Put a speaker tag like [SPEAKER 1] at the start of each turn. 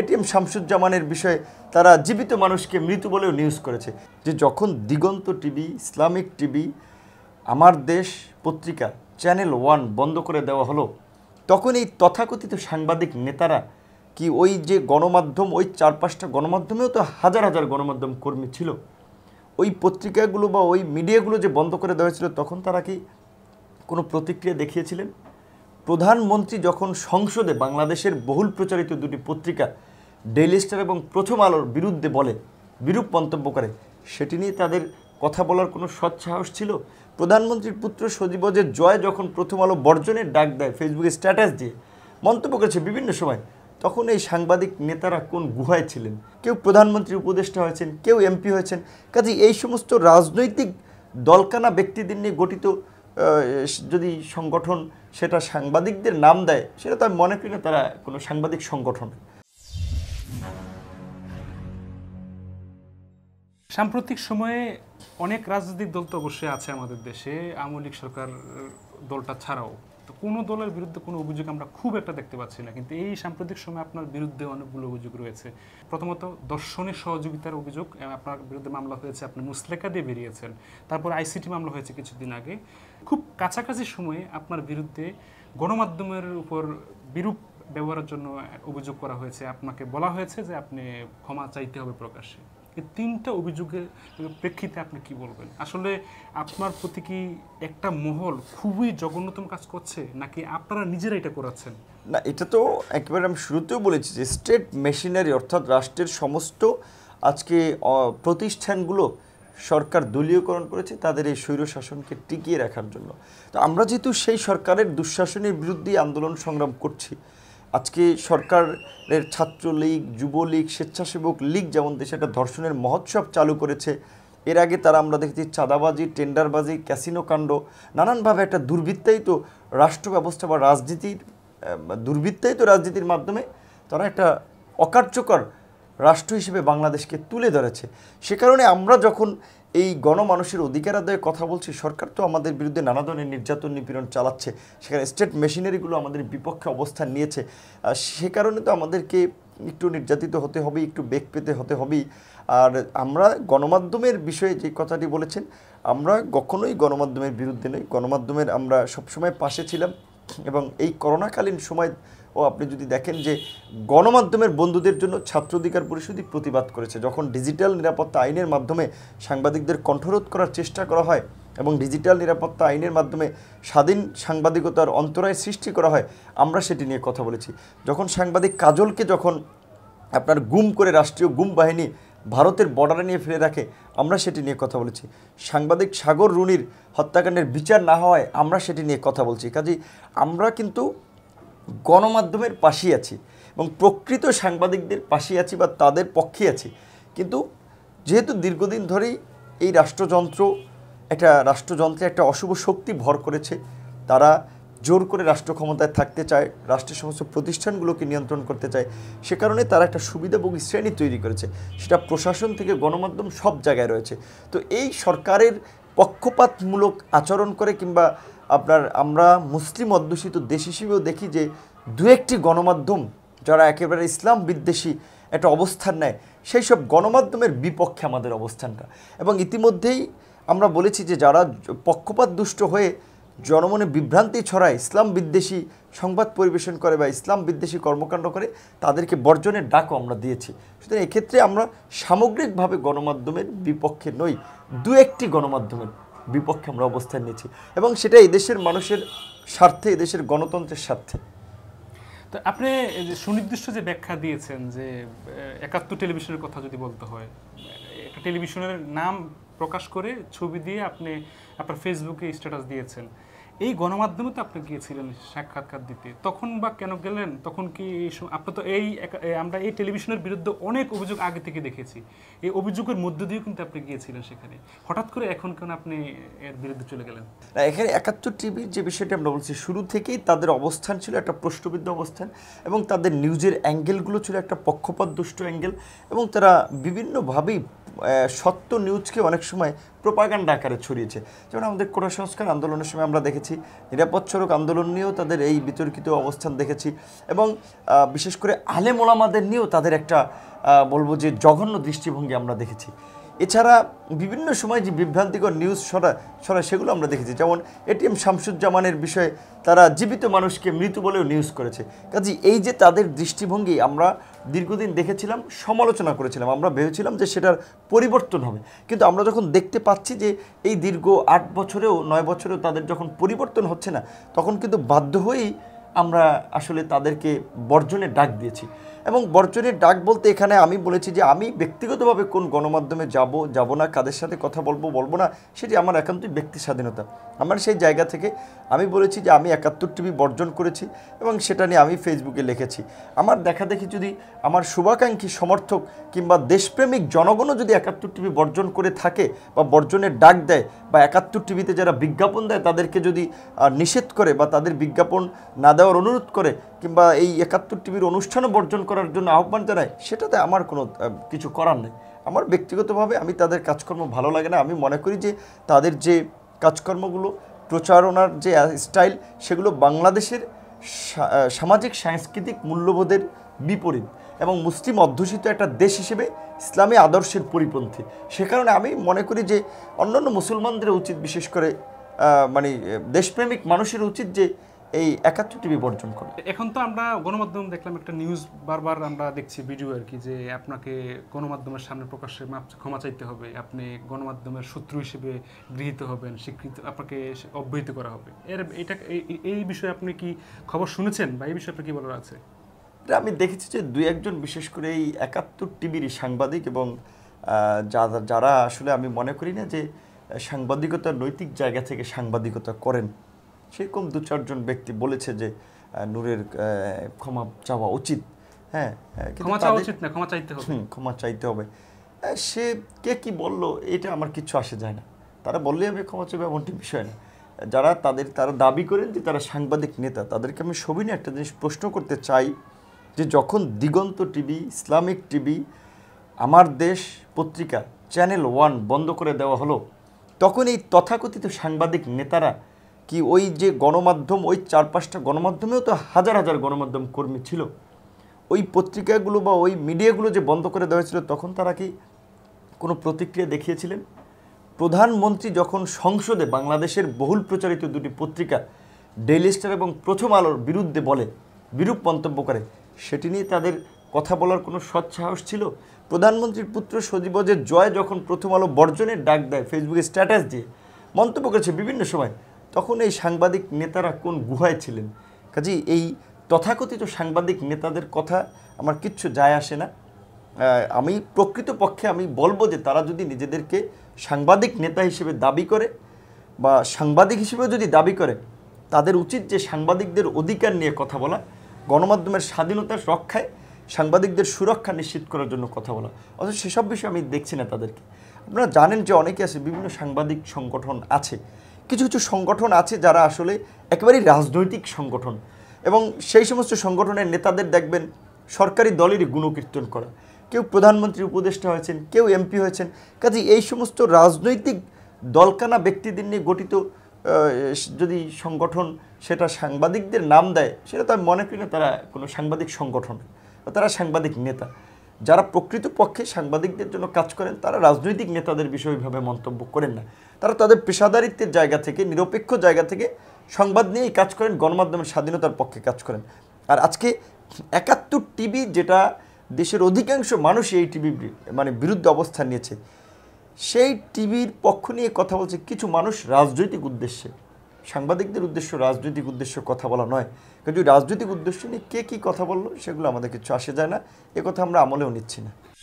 [SPEAKER 1] ATM শামসুজ্জামানের বিষয়ে তারা জীবিত মানুষকে মৃত বলেও নিউজ করেছে যে যখন দিগন্ত টিভি ইসলামিক টিভি আমার দেশ পত্রিকা চ্যানেল ওয়ান বন্ধ করে দেওয়া হলো তখন এই তথাকথিত সাংবাদিক নেতারা কি ওই যে গণমাধ্যম ওই চার পাঁচটা গণমাধ্যমেও তো হাজার হাজার গণমাধ্যম কর্মী ছিল ওই পত্রিকাগুলো বা ওই মিডিয়াগুলো যে বন্ধ করে দেওয়া ছিল তখন তারা কি কোনো প্রতিক্রিয়া দেখিয়েছিলেন প্রধানমন্ত্রী যখন সংসদে বাংলাদেশের বহুল প্রচারিত দুটি পত্রিকা ডেইলি স্টার এবং প্রথম আলোর বিরুদ্ধে বলে বিরূপ মন্তব্য করে সেটি নিয়ে তাদের কথা বলার কোনো সৎ সাহস ছিল প্রধানমন্ত্রীর পুত্র সজীবজের জয় যখন প্রথম আলো বর্জনের ডাক দেয় ফেসবুকে স্ট্যাটাস দিয়ে মন্তব্য করেছে বিভিন্ন সময় তখন এই সাংবাদিক নেতারা কোন গুহায় ছিলেন কেউ প্রধানমন্ত্রী উপদেষ্টা হয়েছেন কেউ এমপি হয়েছেন কাজে এই সমস্ত রাজনৈতিক দলকানা ব্যক্তিদের নিয়ে গঠিত যদি সংগঠন সেটা সাংবাদিকদের নাম দেয় সেটা তো আমি মনে করি না তারা কোনো সাংবাদিক সংগঠন সাম্প্রতিক সময়ে
[SPEAKER 2] অনেক রাজনৈতিক দল তো অবশ্যই আছে আমাদের দেশে আওয়ামী লীগ সরকার দলটা ছাড়াও কোনো দলের বিরুদ্ধে কোনো অভিযোগ আমরা খুব একটা দেখতে পাচ্ছি না কিন্তু এই সাম্প্রতিক সময়ে আপনার বিরুদ্ধে অনেকগুলো অভিযোগ রয়েছে প্রথমত দর্শনের সহযোগিতার অভিযোগ আপনার বিরুদ্ধে মামলা হয়েছে আপনি মুসলেকা দিয়ে বেরিয়েছেন তারপর আইসিটি মামলা হয়েছে কিছুদিন আগে খুব কাছাকাছি সময়ে আপনার বিরুদ্ধে গণমাধ্যমের উপর বিরূপ ব্যবহারের জন্য অভিযোগ করা হয়েছে আপনাকে বলা হয়েছে যে আপনি ক্ষমা চাইতে হবে প্রকাশ্যে এই তিনটা অভিযোগের প্রেক্ষিতে আপনি কি বলবেন আসলে আপনার প্রতি কি একটা মহল খুবই জঘন্যতম কাজ করছে নাকি আপনারা নিজেরা এটা করাচ্ছেন
[SPEAKER 1] না এটা তো একেবারে আমি শুরুতেও বলেছি যে স্টেট মেশিনারি অর্থাৎ রাষ্ট্রের সমস্ত আজকে প্রতিষ্ঠানগুলো সরকার দলীয়করণ করেছে তাদের এই স্বৈর শাসনকে টিকিয়ে রাখার জন্য তো আমরা যেহেতু সেই সরকারের দুঃশাসনের বিরুদ্ধে আন্দোলন সংগ্রাম করছি আজকে সরকারের ছাত্রলীগ যুবলীগ স্বেচ্ছাসেবক লীগ যেমন দেশে একটা ধর্ষণের মহোৎসব চালু করেছে এর আগে তারা আমরা দেখেছি চাঁদাবাজি টেন্ডারবাজি ক্যাসিনো কাণ্ড নানানভাবে একটা দুর্বৃত্তাই তো রাষ্ট্র ব্যবস্থা বা রাজনীতির দুর্বৃত্তাই তো রাজনীতির মাধ্যমে তারা একটা অকার্যকর রাষ্ট্র হিসেবে বাংলাদেশকে তুলে ধরেছে সে কারণে আমরা যখন এই গণমানুষের অধিকার আদায়ের কথা বলছি সরকার তো আমাদের বিরুদ্ধে নানা ধরনের নির্যাতন নিপীড়ন চালাচ্ছে সেখানে স্টেট মেশিনারিগুলো আমাদের বিপক্ষে অবস্থান নিয়েছে সে কারণে তো আমাদেরকে একটু নির্যাতিত হতে হবে একটু বেগ পেতে হতে হবেই আর আমরা গণমাধ্যমের বিষয়ে যে কথাটি বলেছেন আমরা কখনোই গণমাধ্যমের বিরুদ্ধে নেই গণমাধ্যমের আমরা সবসময় পাশে ছিলাম এবং এই করোনাকালীন সময় ও আপনি যদি দেখেন যে গণমাধ্যমের বন্ধুদের জন্য ছাত্র অধিকার পরিষদই প্রতিবাদ করেছে যখন ডিজিটাল নিরাপত্তা আইনের মাধ্যমে সাংবাদিকদের কণ্ঠরোধ করার চেষ্টা করা হয় এবং ডিজিটাল নিরাপত্তা আইনের মাধ্যমে স্বাধীন সাংবাদিকতার অন্তরায় সৃষ্টি করা হয় আমরা সেটি নিয়ে কথা বলেছি যখন সাংবাদিক কাজলকে যখন আপনার গুম করে রাষ্ট্রীয় গুম বাহিনী ভারতের বর্ডারে নিয়ে ফিরে রাখে আমরা সেটি নিয়ে কথা বলেছি সাংবাদিক সাগর রুনির হত্যাকাণ্ডের বিচার না হওয়ায় আমরা সেটি নিয়ে কথা বলছি কাজেই আমরা কিন্তু গণমাধ্যমের পাশেই আছি এবং প্রকৃত সাংবাদিকদের পাশেই আছি বা তাদের পক্ষে আছি কিন্তু যেহেতু দীর্ঘদিন ধরেই এই রাষ্ট্রযন্ত্র একটা রাষ্ট্রযন্ত্রে একটা অশুভ শক্তি ভর করেছে তারা জোর করে রাষ্ট্র ক্ষমতায় থাকতে চায় রাষ্ট্রের সমস্ত প্রতিষ্ঠানগুলোকে নিয়ন্ত্রণ করতে চায় সে কারণে তারা একটা সুবিধাভোগী শ্রেণী তৈরি করেছে সেটা প্রশাসন থেকে গণমাধ্যম সব জায়গায় রয়েছে তো এই সরকারের পক্ষপাতমূলক আচরণ করে কিংবা আপনার আমরা মুসলিম অধ্যুষিত দেশ হিসেবেও দেখি যে দু একটি গণমাধ্যম যারা একেবারে ইসলাম বিদ্বেষী একটা অবস্থান নেয় সেই সব গণমাধ্যমের বিপক্ষে আমাদের অবস্থানটা এবং ইতিমধ্যেই আমরা বলেছি যে যারা পক্ষপাত দুষ্ট হয়ে জনমনে বিভ্রান্তি ছড়ায় ইসলাম বিদ্বেষী সংবাদ পরিবেশন করে বা ইসলাম বিদ্বেষী কর্মকাণ্ড করে তাদেরকে বর্জনের ডাকও আমরা দিয়েছি সুতরাং এক্ষেত্রে আমরা সামগ্রিকভাবে গণমাধ্যমের বিপক্ষে নই দু একটি গণমাধ্যমের বিপক্ষে আমরা অবস্থান নিয়েছি এবং সেটা দেশের মানুষের স্বার্থে দেশের গণতন্ত্রের স্বার্থে
[SPEAKER 2] তো আপনি সুনির্দিষ্ট যে ব্যাখ্যা দিয়েছেন যে একাত্তর টেলিভিশনের কথা যদি বলতে হয় একটা টেলিভিশনের নাম প্রকাশ করে ছবি দিয়ে আপনি আপনার ফেসবুকে স্ট্যাটাস দিয়েছেন এই গণমাধ্যমে তো আপনি গিয়েছিলেন সাক্ষাৎকার দিতে তখন বা কেন গেলেন তখন কি আপনি তো এই আমরা এই টেলিভিশনের বিরুদ্ধে অনেক অভিযোগ আগে থেকে দেখেছি এই অভিযোগের মধ্য দিয়ে কিন্তু আপনি গিয়েছিলেন সেখানে হঠাৎ করে এখন কেন আপনি এর বিরুদ্ধে চলে গেলেন
[SPEAKER 1] এখানে একাত্তর টিভির যে বিষয়টা আমরা বলছি শুরু থেকেই তাদের অবস্থান ছিল একটা প্রশ্নবিদ্ধ অবস্থান এবং তাদের নিউজের অ্যাঙ্গেলগুলো ছিল একটা পক্ষপাত দুষ্ট অ্যাঙ্গেল এবং তারা বিভিন্নভাবেই সত্য নিউজকে অনেক সময় প্রোপাগান্ড আকারে ছড়িয়েছে যেমন আমাদের কোটা সংস্কার আন্দোলনের সময় আমরা দেখেছি নিরাপদ সড়ক আন্দোলন নিয়েও তাদের এই বিতর্কিত অবস্থান দেখেছি এবং বিশেষ করে আলেম ওলামাদের নিয়েও তাদের একটা বলবো যে জঘন্য দৃষ্টিভঙ্গি আমরা দেখেছি এছাড়া বিভিন্ন সময় যে বিভ্রান্তিকর নিউজ সরা সরা সেগুলো আমরা দেখেছি যেমন এটিএম শামসুজ্জামানের বিষয়ে তারা জীবিত মানুষকে মৃত বলেও নিউজ করেছে কাজে এই যে তাদের দৃষ্টিভঙ্গি আমরা দীর্ঘদিন দেখেছিলাম সমালোচনা করেছিলাম আমরা ভেবেছিলাম যে সেটার পরিবর্তন হবে কিন্তু আমরা যখন দেখতে পাচ্ছি যে এই দীর্ঘ আট বছরেও নয় বছরেও তাদের যখন পরিবর্তন হচ্ছে না তখন কিন্তু বাধ্য হয়েই আমরা আসলে তাদেরকে বর্জনে ডাক দিয়েছি এবং বর্জনের ডাক বলতে এখানে আমি বলেছি যে আমি ব্যক্তিগতভাবে কোন গণমাধ্যমে যাব যাব না কাদের সাথে কথা বলবো বলবো না সেটি আমার একান্তই ব্যক্তি স্বাধীনতা আমার সেই জায়গা থেকে আমি বলেছি যে আমি একাত্তর টিভি বর্জন করেছি এবং সেটা নিয়ে আমি ফেসবুকে লিখেছি আমার দেখা দেখি যদি আমার শুভাকাঙ্ক্ষী সমর্থক কিংবা দেশপ্রেমিক জনগণও যদি একাত্তর টিভি বর্জন করে থাকে বা বর্জনের ডাক দেয় বা একাত্তর টিভিতে যারা বিজ্ঞাপন দেয় তাদেরকে যদি নিষেধ করে বা তাদের বিজ্ঞাপন না দেওয়ার অনুরোধ করে কিংবা এই একাত্তর টিভির অনুষ্ঠানও বর্জন করার জন্য আহ্বান জানায় সেটাতে আমার কোনো কিছু করার নেই আমার ব্যক্তিগতভাবে আমি তাদের কাজকর্ম ভালো লাগে না আমি মনে করি যে তাদের যে কাজকর্মগুলো প্রচারণার যে স্টাইল সেগুলো বাংলাদেশের সামাজিক সাংস্কৃতিক মূল্যবোধের বিপরীত এবং মুসলিম অধ্যুষিত একটা দেশ হিসেবে ইসলামী আদর্শের পরিপন্থী সে কারণে আমি মনে করি যে অন্যান্য মুসলমানদের উচিত বিশেষ করে মানে দেশপ্রেমিক মানুষের উচিত যে এই একাত্তরটি বিবর্জন করে
[SPEAKER 2] এখন তো আমরা গণমাধ্যম দেখলাম একটা নিউজ বারবার আমরা দেখছি ভিডিও আর কি যে আপনাকে গণমাধ্যমের সামনে প্রকাশ্যে ক্ষমা চাইতে হবে আপনি গণমাধ্যমের শত্রু হিসেবে গৃহীত হবেন স্বীকৃত আপনাকে অব্যাহত করা হবে এর এটা এই বিষয়ে আপনি কি খবর শুনেছেন বা এই বিষয়ে আপনার কি বলার আছে
[SPEAKER 1] আমি দেখেছি যে দুই একজন বিশেষ করে এই একাত্তর টিভির সাংবাদিক এবং যারা আসলে আমি মনে করি না যে সাংবাদিকতার নৈতিক জায়গা থেকে সাংবাদিকতা করেন সেরকম দু চারজন ব্যক্তি বলেছে যে নূরের ক্ষমা চাওয়া উচিত হ্যাঁ ক্ষমা চাওয়া উচিত না ক্ষমা চাইতে হবে ক্ষমা চাইতে হবে সে কে কি বলল এটা আমার কিছু আসে যায় না তারা বললেই আমি ক্ষমা চাইবে এমনটি বিষয় না যারা তাদের তারা দাবি করেন যে তারা সাংবাদিক নেতা তাদেরকে আমি সবিনে একটা জিনিস প্রশ্ন করতে চাই যে যখন দিগন্ত টিভি ইসলামিক টিভি আমার দেশ পত্রিকা চ্যানেল ওয়ান বন্ধ করে দেওয়া হলো তখন এই তথাকথিত সাংবাদিক নেতারা কি ওই যে গণমাধ্যম ওই চার পাঁচটা গণমাধ্যমেও তো হাজার হাজার গণমাধ্যম কর্মী ছিল ওই পত্রিকাগুলো বা ওই মিডিয়াগুলো যে বন্ধ করে দেওয়া হয়েছিল তখন তারা কি কোনো প্রতিক্রিয়া দেখিয়েছিলেন প্রধানমন্ত্রী যখন সংসদে বাংলাদেশের বহুল প্রচারিত দুটি পত্রিকা ডেইলি স্টার এবং প্রথম আলোর বিরুদ্ধে বলে বিরূপ মন্তব্য করে সেটি নিয়ে তাদের কথা বলার কোনো সৎ সাহস ছিল প্রধানমন্ত্রীর পুত্র সজীবজের জয় যখন প্রথম আলো বর্জনের ডাক দেয় ফেসবুকে স্ট্যাটাস দিয়ে মন্তব্য করেছে বিভিন্ন সময় তখন এই সাংবাদিক নেতারা কোন গুহায় ছিলেন কাজেই এই তথাকথিত সাংবাদিক নেতাদের কথা আমার কিচ্ছু যায় আসে না আমি প্রকৃতপক্ষে আমি বলবো যে তারা যদি নিজেদেরকে সাংবাদিক নেতা হিসেবে দাবি করে বা সাংবাদিক হিসেবেও যদি দাবি করে তাদের উচিত যে সাংবাদিকদের অধিকার নিয়ে কথা বলা গণমাধ্যমের স্বাধীনতার রক্ষায় সাংবাদিকদের সুরক্ষা নিশ্চিত করার জন্য কথা বলা অথচ সেসব বিষয়ে আমি দেখছি না তাদেরকে আপনারা জানেন যে অনেকে আছে বিভিন্ন সাংবাদিক সংগঠন আছে কিছু কিছু সংগঠন আছে যারা আসলে একেবারেই রাজনৈতিক সংগঠন এবং সেই সমস্ত সংগঠনের নেতাদের দেখবেন সরকারি দলেরই গুণকীর্তন করা কেউ প্রধানমন্ত্রী উপদেষ্টা হয়েছেন কেউ এমপি হয়েছেন কাজে এই সমস্ত রাজনৈতিক দলকানা ব্যক্তিদের নিয়ে গঠিত যদি সংগঠন সেটা সাংবাদিকদের নাম দেয় সেটা তো আমি মনে করি না তারা কোনো সাংবাদিক সংগঠন তারা সাংবাদিক নেতা যারা প্রকৃতপক্ষে সাংবাদিকদের জন্য কাজ করেন তারা রাজনৈতিক নেতাদের বিষয়ে ওইভাবে মন্তব্য করেন না তারা তাদের পেশাদারিত্বের জায়গা থেকে নিরপেক্ষ জায়গা থেকে সংবাদ নিয়েই কাজ করেন গণমাধ্যমের স্বাধীনতার পক্ষে কাজ করেন আর আজকে একাত্তর টিভি যেটা দেশের অধিকাংশ মানুষ এই টিভি মানে বিরুদ্ধে অবস্থান নিয়েছে সেই টিভির পক্ষ নিয়ে কথা বলছে কিছু মানুষ রাজনৈতিক উদ্দেশ্যে সাংবাদিকদের উদ্দেশ্য রাজনৈতিক উদ্দেশ্য কথা বলা নয় কিন্তু রাজনৈতিক উদ্দেশ্য নিয়ে কে কী কথা বললো সেগুলো আমাদের কিছু আসে যায় না এ কথা আমরা আমলেও নিচ্ছি না